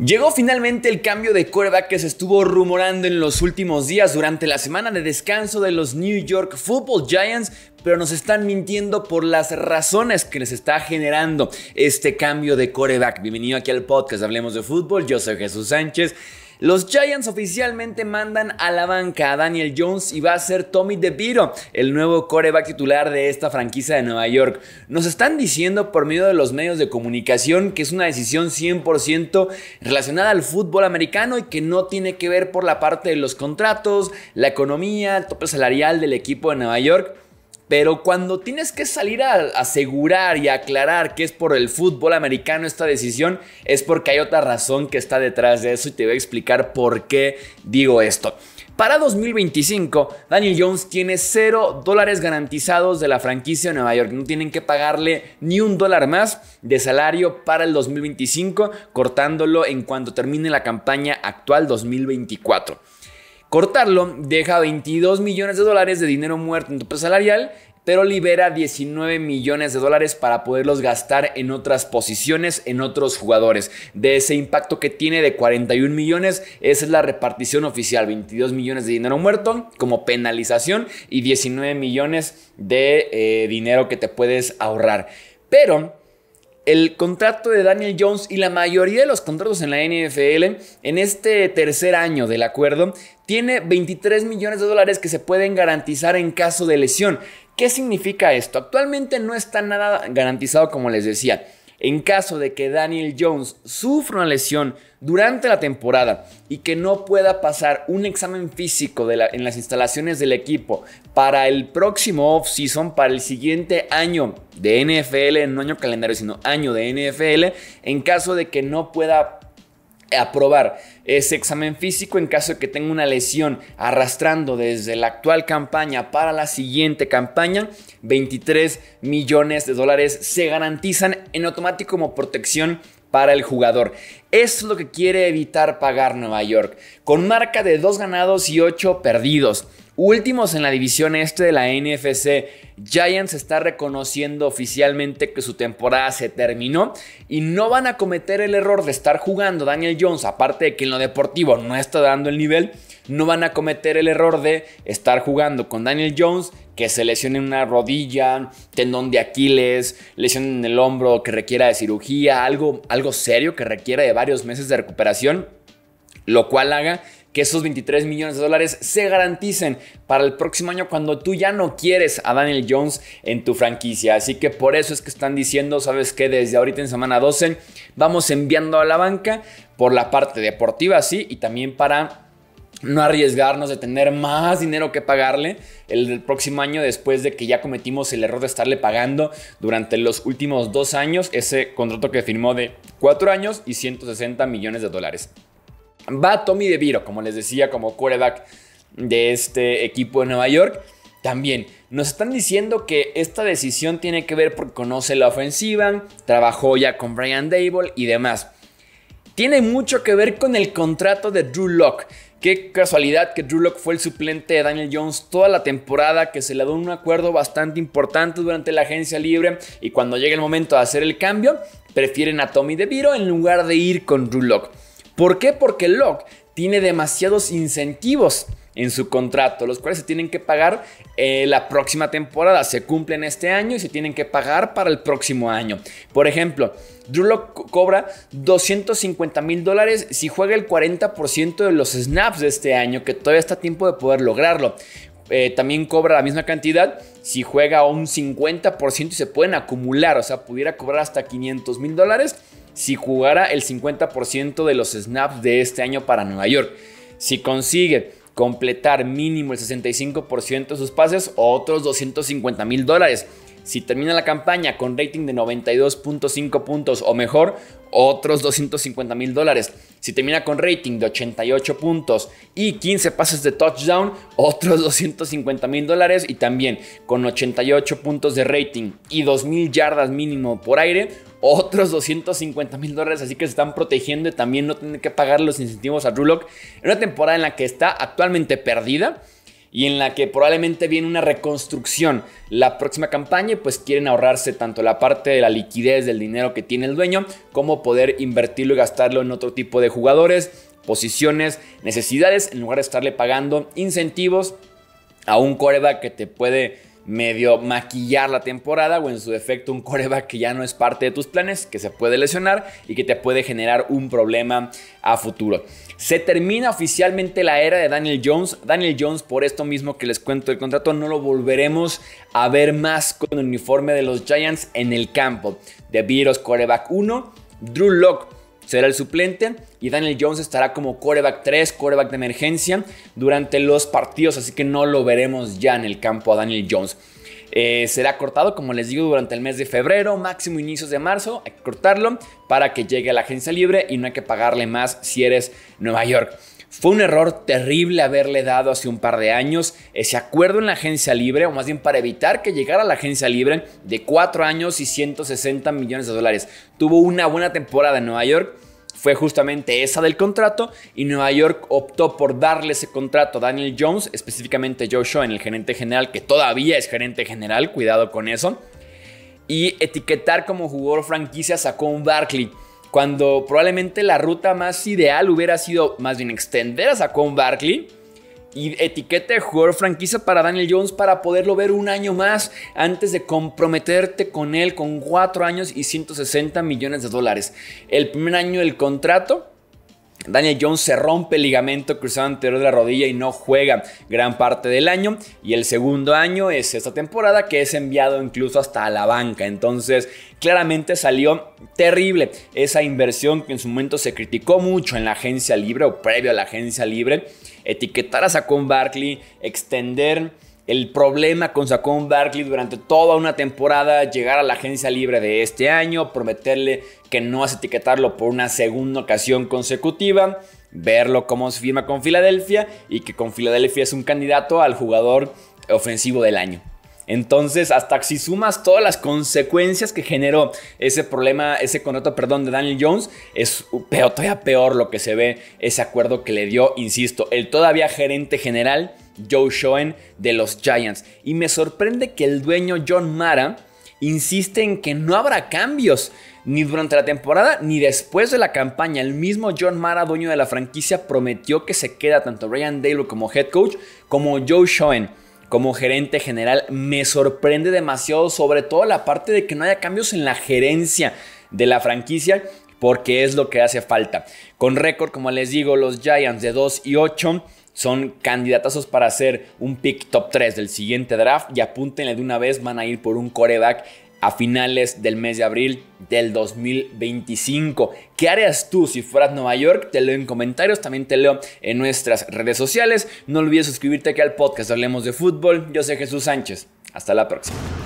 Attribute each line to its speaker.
Speaker 1: Llegó finalmente el cambio de coreback que se estuvo rumorando en los últimos días durante la semana de descanso de los New York Football Giants, pero nos están mintiendo por las razones que les está generando este cambio de coreback. Bienvenido aquí al podcast Hablemos de Fútbol, yo soy Jesús Sánchez. Los Giants oficialmente mandan a la banca a Daniel Jones y va a ser Tommy DeVito, el nuevo coreback titular de esta franquicia de Nueva York. Nos están diciendo por medio de los medios de comunicación que es una decisión 100% relacionada al fútbol americano y que no tiene que ver por la parte de los contratos, la economía, el tope salarial del equipo de Nueva York. Pero cuando tienes que salir a asegurar y aclarar que es por el fútbol americano esta decisión, es porque hay otra razón que está detrás de eso y te voy a explicar por qué digo esto. Para 2025, Daniel Jones tiene 0 dólares garantizados de la franquicia de Nueva York. No tienen que pagarle ni un dólar más de salario para el 2025, cortándolo en cuanto termine la campaña actual 2024. Cortarlo deja 22 millones de dólares de dinero muerto en peso salarial, pero libera 19 millones de dólares para poderlos gastar en otras posiciones, en otros jugadores. De ese impacto que tiene de 41 millones, esa es la repartición oficial, 22 millones de dinero muerto como penalización y 19 millones de eh, dinero que te puedes ahorrar. Pero el contrato de Daniel Jones y la mayoría de los contratos en la NFL en este tercer año del acuerdo tiene 23 millones de dólares que se pueden garantizar en caso de lesión. ¿Qué significa esto? Actualmente no está nada garantizado como les decía. En caso de que Daniel Jones sufra una lesión durante la temporada y que no pueda pasar un examen físico en las instalaciones del equipo para el próximo offseason, para el siguiente año de NFL, no año calendario, sino año de NFL, en caso de que no pueda aprobar ese examen físico en caso de que tenga una lesión arrastrando desde la actual campaña para la siguiente campaña. 23 millones de dólares se garantizan en automático como protección para el jugador. es lo que quiere evitar pagar Nueva York, con marca de 2 ganados y 8 perdidos. Últimos en la división este de la NFC, Giants está reconociendo oficialmente que su temporada se terminó y no van a cometer el error de estar jugando Daniel Jones, aparte de que en lo deportivo no está dando el nivel, no van a cometer el error de estar jugando con Daniel Jones, que se lesione una rodilla, tendón de Aquiles, lesión en el hombro que requiera de cirugía, algo, algo serio que requiera de varios meses de recuperación, lo cual haga que esos 23 millones de dólares se garanticen para el próximo año cuando tú ya no quieres a Daniel Jones en tu franquicia. Así que por eso es que están diciendo, sabes que desde ahorita en semana 12 vamos enviando a la banca por la parte deportiva, sí, y también para no arriesgarnos de tener más dinero que pagarle el, próximo año después de que ya cometimos el error de estarle pagando durante los últimos dos años ese contrato que firmó de cuatro años y 160 millones de dólares. Va Tommy Viro, como les decía, como quarterback de este equipo de Nueva York. También nos están diciendo que esta decisión tiene que ver porque conoce la ofensiva, trabajó ya con Brian Dable y demás tiene mucho que ver con el contrato de Drew Lock. Qué casualidad que Drew Lock fue el suplente de Daniel Jones toda la temporada, que se le dio un acuerdo bastante importante durante la agencia libre y cuando llega el momento de hacer el cambio, prefieren a Tommy DeVito en lugar de ir con Drew Lock. ¿Por qué? Porque Lock tiene demasiados incentivos en su contrato, los cuales se tienen que pagar eh, la próxima temporada. Se cumplen este año y se tienen que pagar para el próximo año. Por ejemplo, Drew cobra 250 mil dólares si juega el 40% de los snaps de este año, que todavía está a tiempo de poder lograrlo. Eh, también cobra la misma cantidad si juega un 50% y se pueden acumular, o sea, pudiera cobrar hasta 500 mil dólares si jugara el 50% de los snaps de este año para Nueva York. Si consigue completar mínimo el 65% de sus pases o otros 250 mil dólares. Si termina la campaña con rating de 92.5 puntos o mejor, otros 250 mil dólares. Si termina con rating de 88 puntos y 15 pases de touchdown, otros 250 mil dólares y también con 88 puntos de rating y 2 mil yardas mínimo por aire, otros 250 mil dólares, así que se están protegiendo y también no tienen que pagar los incentivos a Rulock En una temporada en la que está actualmente perdida, y en la que probablemente viene una reconstrucción. La próxima campaña, pues quieren ahorrarse tanto la parte de la liquidez del dinero que tiene el dueño, como poder invertirlo y gastarlo en otro tipo de jugadores, posiciones, necesidades, en lugar de estarle pagando incentivos a un coreback que te puede medio maquillar la temporada o en su defecto un coreback que ya no es parte de tus planes, que se puede lesionar y que te puede generar un problema a futuro. Se termina oficialmente la era de Daniel Jones. Daniel Jones, por esto mismo que les cuento el contrato, no lo volveremos a ver más con el uniforme de los Giants en el campo. De Viros, Coreback 1, Drew Locke será el suplente y Daniel Jones estará como coreback 3, coreback de emergencia durante los partidos, así que no lo veremos ya en el campo a Daniel Jones. Eh, será cortado, como les digo, durante el mes de febrero, máximo inicios de marzo. Hay que cortarlo para que llegue a la agencia libre y no hay que pagarle más si eres Nueva York. Fue un error terrible haberle dado hace un par de años ese acuerdo en la agencia libre, o más bien para evitar que llegara a la agencia libre de 4 años y 160 millones de dólares. Tuvo una buena temporada en Nueva York, fue justamente esa del contrato y Nueva York optó por darle ese contrato a Daniel Jones, específicamente Joshua en el gerente general, que todavía es gerente general, cuidado con eso, y etiquetar como jugador franquicia sacó un Barkley cuando probablemente la ruta más ideal hubiera sido más bien extender a Saquon Barkley y etiqueta de jugador franquicia para Daniel Jones para poderlo ver un año más antes de comprometerte con él con 4 años y 160 millones de dólares. El primer año del contrato Daniel Jones se rompe el ligamento cruzado anterior de la rodilla y no juega gran parte del año. Y el segundo año es esta temporada que es enviado incluso hasta la banca. Entonces claramente salió terrible esa inversión que en su momento se criticó mucho en la agencia libre o previo a la agencia libre. Etiquetar a Sacón Barkley, extender el problema con Saquon Barkley durante toda una temporada, llegar a la agencia libre de este año, prometerle que no hace etiquetarlo por una segunda ocasión consecutiva, verlo cómo se firma con Filadelfia y que con Filadelfia es un candidato al jugador ofensivo del año. Entonces, hasta si sumas todas las consecuencias que generó ese problema, ese contrato, perdón, de Daniel Jones, es peor, todavía peor lo que se ve ese acuerdo que le dio, insisto, el todavía gerente general Joe Schoen de los Giants. Y me sorprende que el dueño John Mara insiste en que no habrá cambios ni durante la temporada ni después de la campaña. El mismo John Mara, dueño de la franquicia, prometió que se queda tanto Ryan Dale como head coach como Joe Schoen. Como gerente general me sorprende demasiado, sobre todo la parte de que no haya cambios en la gerencia de la franquicia, porque es lo que hace falta. Con récord, como les digo, los Giants de 2 y 8, son candidatazos para hacer un pick top 3 del siguiente draft y apúntenle de una vez, van a ir por un coreback a finales del mes de abril del 2025. ¿Qué harías tú si fueras Nueva York? Te leo en comentarios, también te leo en nuestras redes sociales. No olvides suscribirte aquí al podcast Hablemos de Fútbol. Yo soy Jesús Sánchez. Hasta la próxima.